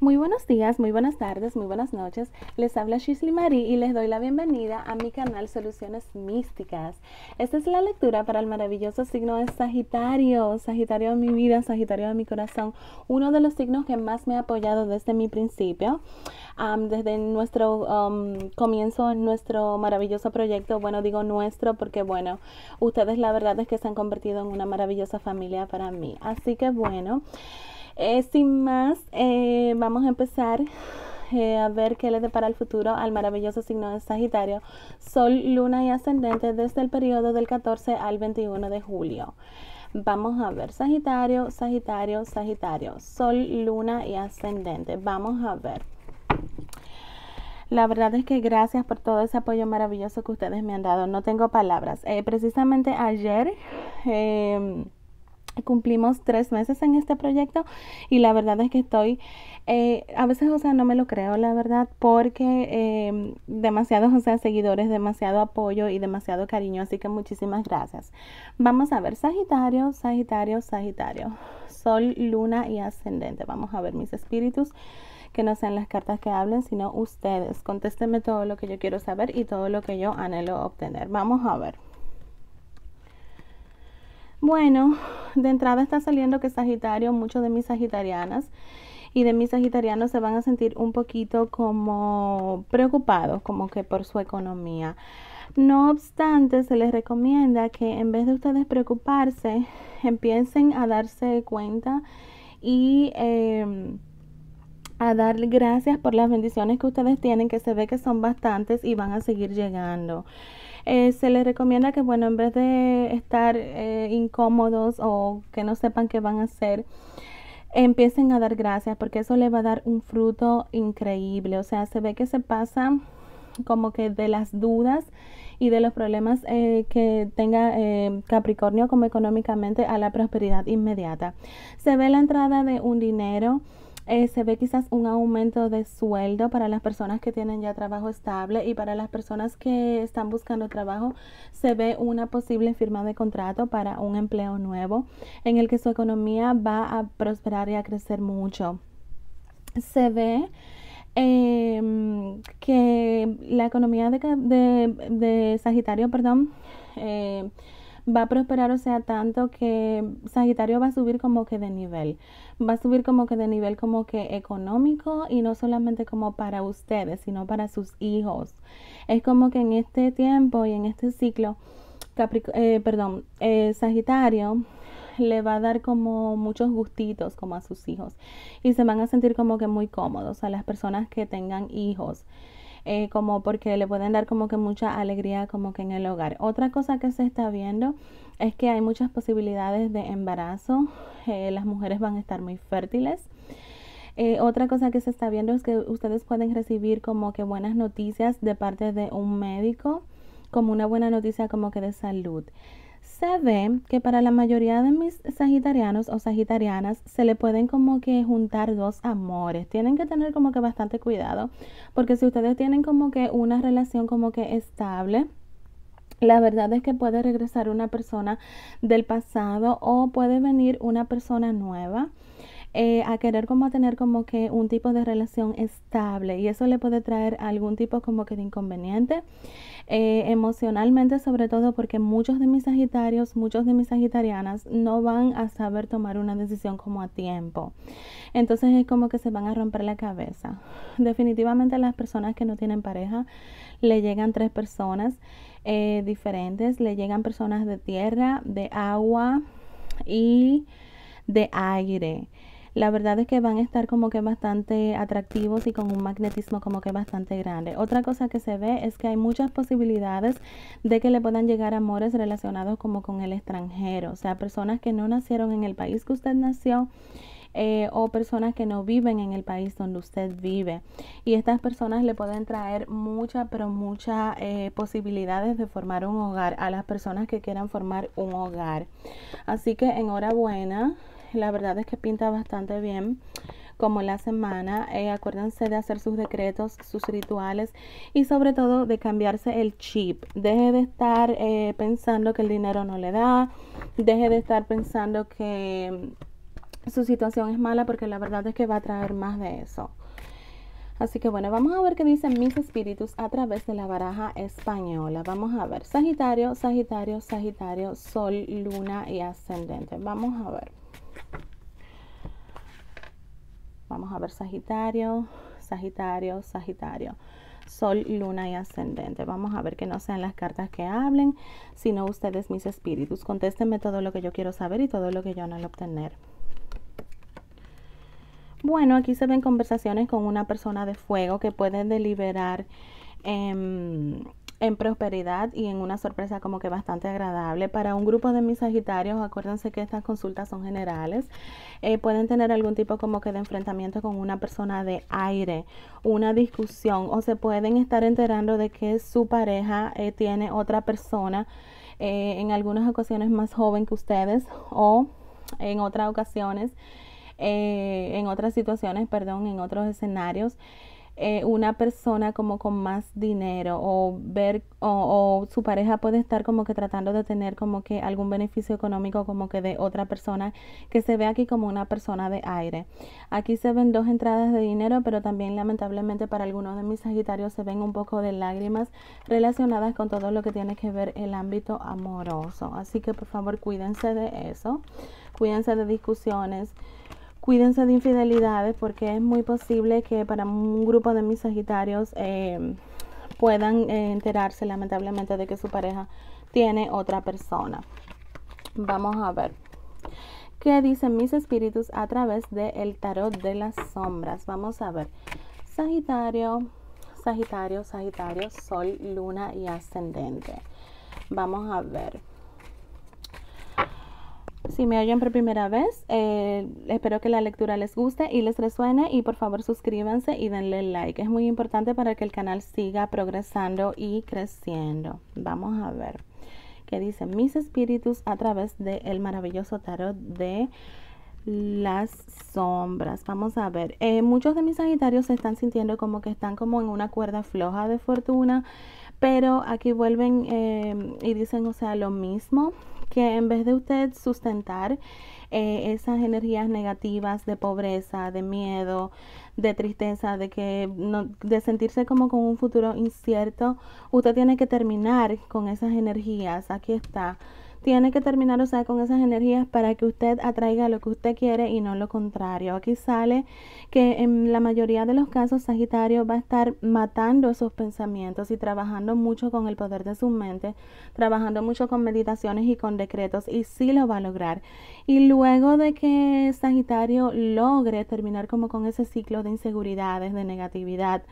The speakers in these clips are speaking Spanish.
Muy buenos días, muy buenas tardes, muy buenas noches. Les habla Shisley Marie y les doy la bienvenida a mi canal Soluciones Místicas. Esta es la lectura para el maravilloso signo de Sagitario, Sagitario de mi vida, Sagitario de mi corazón, uno de los signos que más me ha apoyado desde mi principio, desde nuestro um, comienzo, nuestro maravilloso proyecto. Bueno, digo nuestro porque, bueno, ustedes la verdad es que se han convertido en una maravillosa familia para mí. Así que, bueno. Eh, sin más, eh, vamos a empezar eh, a ver qué le depara el futuro al maravilloso signo de Sagitario, Sol, Luna y Ascendente desde el periodo del 14 al 21 de julio. Vamos a ver Sagitario, Sagitario, Sagitario, Sol, Luna y Ascendente. Vamos a ver. La verdad es que gracias por todo ese apoyo maravilloso que ustedes me han dado. No tengo palabras. precisamente ayer em, Cumplimos tres meses en este proyecto y la verdad es que estoy, eh, a veces, o sea, no me lo creo, la verdad, porque em, demasiados, o sea, seguidores, demasiado apoyo y demasiado cariño, así que muchísimas gracias. Vamos a ver, Sagitario, Sagitario, Sagitario, Sol, Luna y Ascendente. Vamos a ver mis espíritus que no sean las cartas que hablen, sino ustedes. contésteme todo lo que yo quiero saber y todo lo que yo anhelo obtener. Vamos a ver. Bueno, de entrada está saliendo que Sagitario, muchos de mis sagitarianas y de mis sagitarianos se van a sentir un poquito como preocupados, como que por su economía. No obstante, se les recomienda que en vez de ustedes preocuparse, empiecen a darse cuenta y em, a dar gracias por las bendiciones que ustedes tienen, que se ve que son bastantes y van a seguir llegando. Eh, se les recomienda que, bueno, en vez de estar eh, incómodos o que no sepan qué van a hacer, empiecen a dar gracias porque eso le va a dar un fruto increíble. O sea, se ve que se pasa como que de las dudas y de los problemas eh, que tenga Capricornio como económicamente a la prosperidad inmediata. Se ve la entrada de un dinero eh, se ve quizás un aumento de sueldo para las personas que tienen ya trabajo estable y para las personas que están buscando trabajo se ve una posible firma de contrato para un empleo nuevo en el que su economía va a prosperar y a crecer mucho. Se ve em, que la economía de, Sagitario, perdón, eh, va a prosperar, o sea, tanto que Sagitario va a subir como que de nivel, va a subir como que de nivel como que económico y no solamente como para ustedes, sino para sus hijos. Es como que en este tiempo y en este ciclo, eh, perdón, eh, Sagitario le va a dar como muchos gustitos como a sus hijos y se van a sentir como que muy cómodos a las personas que tengan hijos. Eh, como porque le pueden dar como que mucha alegría como que en el hogar. Otra cosa que se está viendo es que hay muchas posibilidades de embarazo, eh, las mujeres van a estar muy fértiles. Eh, otra cosa que se está viendo es que ustedes pueden recibir como que buenas noticias de parte de un médico, como una buena noticia como que de salud se ve que para la mayoría de mis sagitarianos o sagitarianas se le pueden como que juntar dos amores. Tienen que tener como que bastante cuidado, porque si ustedes tienen como que una relación como que estable, la verdad es que puede regresar una persona del pasado o puede venir una persona nueva. Eh, a querer como tener como que un tipo de relación estable y eso le puede traer algún tipo como que de inconveniente eh, emocionalmente sobre todo porque muchos de mis sagitarios, muchos de mis sagitarianas no van a saber tomar una decisión como a tiempo. Entonces es como que se van a romper la cabeza. Definitivamente las personas que no tienen pareja le llegan tres personas eh, diferentes, le llegan personas de tierra, de agua y de aire la verdad es que van a estar como que bastante atractivos y con un magnetismo como que bastante grande. Otra cosa que se ve es que hay muchas posibilidades de que le puedan llegar amores relacionados como con el extranjero, o sea, personas que no nacieron en el país que usted nació. Eh, o personas que no viven en el país donde usted vive. Y estas personas le pueden traer muchas, pero muchas eh, posibilidades de formar un hogar a las personas que quieran formar un hogar. Así que enhorabuena la verdad es que pinta bastante bien como la semana. Eh, acuérdense de hacer sus decretos, sus rituales y sobre todo de cambiarse el chip. Deje de estar eh, pensando que el dinero no le da, deje de estar pensando que su situación es mala porque la verdad es que va a traer más de eso. Así que bueno, vamos a ver qué dicen mis espíritus a través de la baraja española. Vamos a ver, Sagitario, Sagitario, Sagitario, Sol, Luna y Ascendente. Vamos a ver. Vamos a ver Sagitario, Sagitario, Sagitario. Sol, Luna y Ascendente. Vamos a ver que no sean las cartas que hablen, sino ustedes mis espíritus. Contéstenme todo lo que yo quiero saber y todo lo que yo no lo obtener. Bueno, aquí se ven conversaciones con una persona de fuego que pueden deliberar em, en prosperidad y en una sorpresa como que bastante agradable. Para un grupo de mis Sagitarios, acuérdense que estas consultas son generales. Eh, pueden tener algún tipo como que de enfrentamiento con una persona de aire, una discusión o se pueden estar enterando de que su pareja eh, tiene otra persona eh, en algunas ocasiones más joven que ustedes o en otras ocasiones, en otras situaciones, perdón, en otros escenarios. Eh, una persona como con más dinero o ver o, o, su pareja puede estar como que tratando de tener como que algún beneficio económico como que de otra persona que se ve aquí como una persona de aire. Aquí se ven dos entradas de dinero, pero también lamentablemente para algunos de mis sagitarios se ven un poco de lágrimas relacionadas con todo lo que tiene que ver el ámbito amoroso. Así que por favor cuídense de eso, cuídense de discusiones. Cuídense de infidelidades porque es muy posible que para un grupo de mis Sagitarios em, puedan eh, enterarse lamentablemente de que su pareja tiene otra persona. Vamos a ver. ¿Qué dicen mis espíritus a través del tarot de las sombras? Vamos a ver. Sagitario, Sagitario, Sagitario, Sol, Luna y Ascendente. Vamos a ver si me oyen por primera vez, eh, espero que la lectura les guste y les resuene y por favor suscríbanse y denle like. Es muy importante para que el canal siga progresando y creciendo. Vamos a ver qué dicen mis espíritus a través del maravilloso tarot de las sombras. Vamos a ver. Eh, muchos de mis sagitarios se están sintiendo como que están como en una cuerda floja de fortuna, pero aquí vuelven eh, y dicen, o sea, lo mismo que en vez de usted sustentar eh, esas energías negativas de pobreza, de miedo, de tristeza, de que no, de sentirse como con un futuro incierto, usted tiene que terminar con esas energías. Aquí está tiene que terminar, o sea, con esas energías para que usted atraiga lo que usted quiere y no lo contrario. Aquí sale que en la mayoría de los casos Sagitario va a estar matando esos pensamientos y trabajando mucho con el poder de su mente, trabajando mucho con meditaciones y con decretos y sí lo va a lograr. Y luego de que Sagitario logre terminar como con ese ciclo de inseguridades, de negatividad,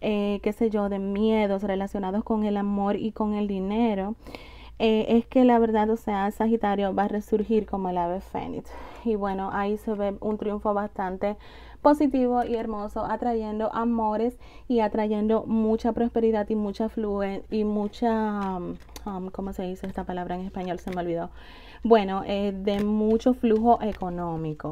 eh, qué sé yo, de miedos relacionados con el amor y con el dinero, eh, es que la verdad, o sea, Sagitario va a resurgir como el ave fénix. Y bueno, ahí se ve un triunfo bastante positivo y hermoso, atrayendo amores y atrayendo mucha prosperidad y mucha fluencia y mucha, mm, um, ¿cómo se dice esta palabra en español? Se me olvidó. Bueno, eh, de mucho flujo económico.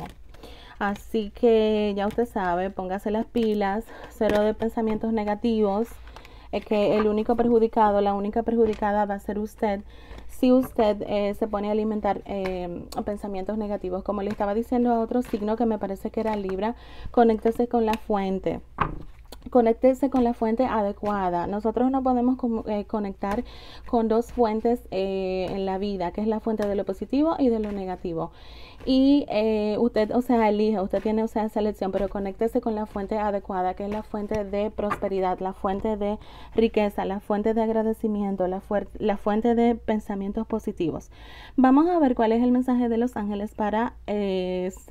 Así que ya usted sabe, póngase las pilas, cero de pensamientos negativos es que el único perjudicado, la única perjudicada va a ser usted si usted eh, se pone a alimentar eh, pensamientos negativos. Como le estaba diciendo a otro signo que me parece que era Libra, conéctese con la fuente conéctese con la fuente adecuada. Nosotros no podemos eh, conectar con dos fuentes eh, en la vida, que es la fuente de lo positivo y de lo negativo. Y eh, usted, o sea, elige, usted tiene, o sea, selección, pero conéctese con la fuente adecuada, que es la fuente de prosperidad, la fuente de riqueza, la fuente de agradecimiento, la, la fuente de pensamientos positivos. Vamos a ver cuál es el mensaje de los ángeles para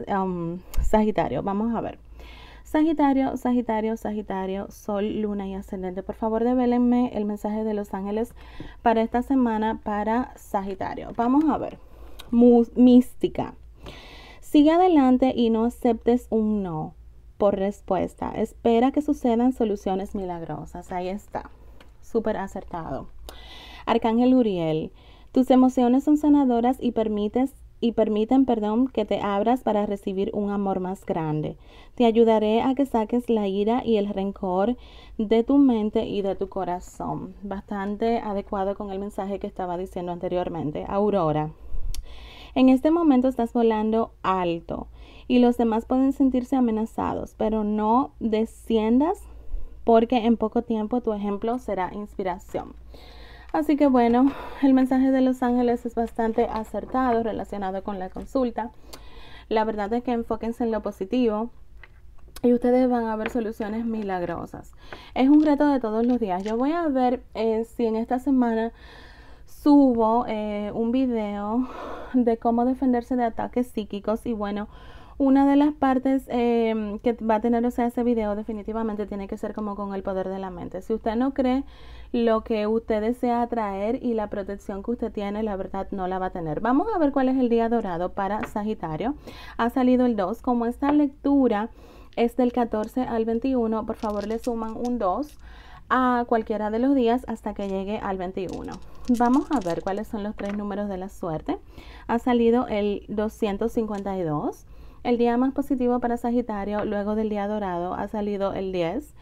um, Sagitario. Vamos a ver. Sagitario, Sagitario, Sagitario, Sol, Luna y Ascendente. Por favor, devélenme el mensaje de los ángeles para esta semana para Sagitario. Vamos a ver. mística. Sigue adelante y no aceptes un no por respuesta. Espera que sucedan soluciones milagrosas. Ahí está. Súper acertado. Arcángel Uriel. Tus emociones son sanadoras y permites y permiten, perdón, que te abras para recibir un amor más grande. Te ayudaré a que saques la ira y el rencor de tu mente y de tu corazón. Bastante adecuado con el mensaje que estaba diciendo anteriormente. Aurora. En este momento estás volando alto y los demás pueden sentirse amenazados, pero no desciendas porque en poco tiempo tu ejemplo será inspiración. Así que bueno, el mensaje de los ángeles es bastante acertado relacionado con la consulta. La verdad es que enfóquense en lo positivo, y ustedes van a ver soluciones milagrosas. Es un reto de todos los días. Yo voy a ver eh, si en esta semana subo eh, un video de cómo defenderse de ataques psíquicos y bueno, una de las partes eh, que va a tener ese video definitivamente tiene que ser como con el poder de la mente. Si usted no cree lo que usted desea atraer y la protección que usted tiene, la verdad no la va a tener. Vamos a ver cuál es el día dorado para Sagitario. Ha salido el 2. Como esta lectura es del 14 al 21, por favor le suman un 2 a cualquiera de los días hasta que llegue al 21. Vamos a ver cuáles son los tres números de la suerte. Ha salido el 252, el día más positivo para Sagitario luego del día dorado ha salido el 10.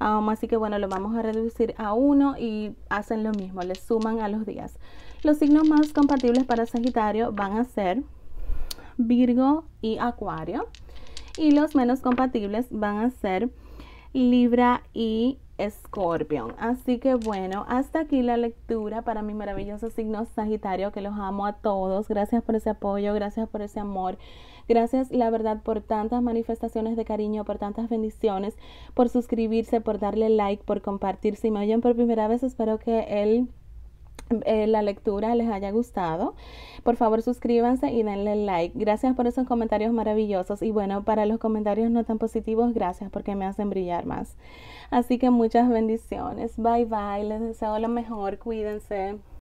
Um, así que bueno, lo vamos a reducir a 1 y hacen lo mismo, le suman a los días. Los signos más compatibles para Sagitario van a ser Virgo y Acuario. Y los menos compatibles van a ser Libra y Escorpión. Así que bueno, hasta aquí la lectura para mi maravilloso signo Sagitario, que los amo a todos. Gracias por ese apoyo, gracias por ese amor. Gracias, la verdad, por tantas manifestaciones de cariño, por tantas bendiciones, por suscribirse, por darle like, por compartir. Si me oyen por primera vez, espero que él... Eh, la lectura les haya gustado. Por favor, suscríbanse y denle like. Gracias por esos comentarios maravillosos. Y bueno, para los comentarios no tan positivos, gracias porque me hacen brillar más. Así que muchas bendiciones. Bye bye. Les deseo lo mejor. Cuídense.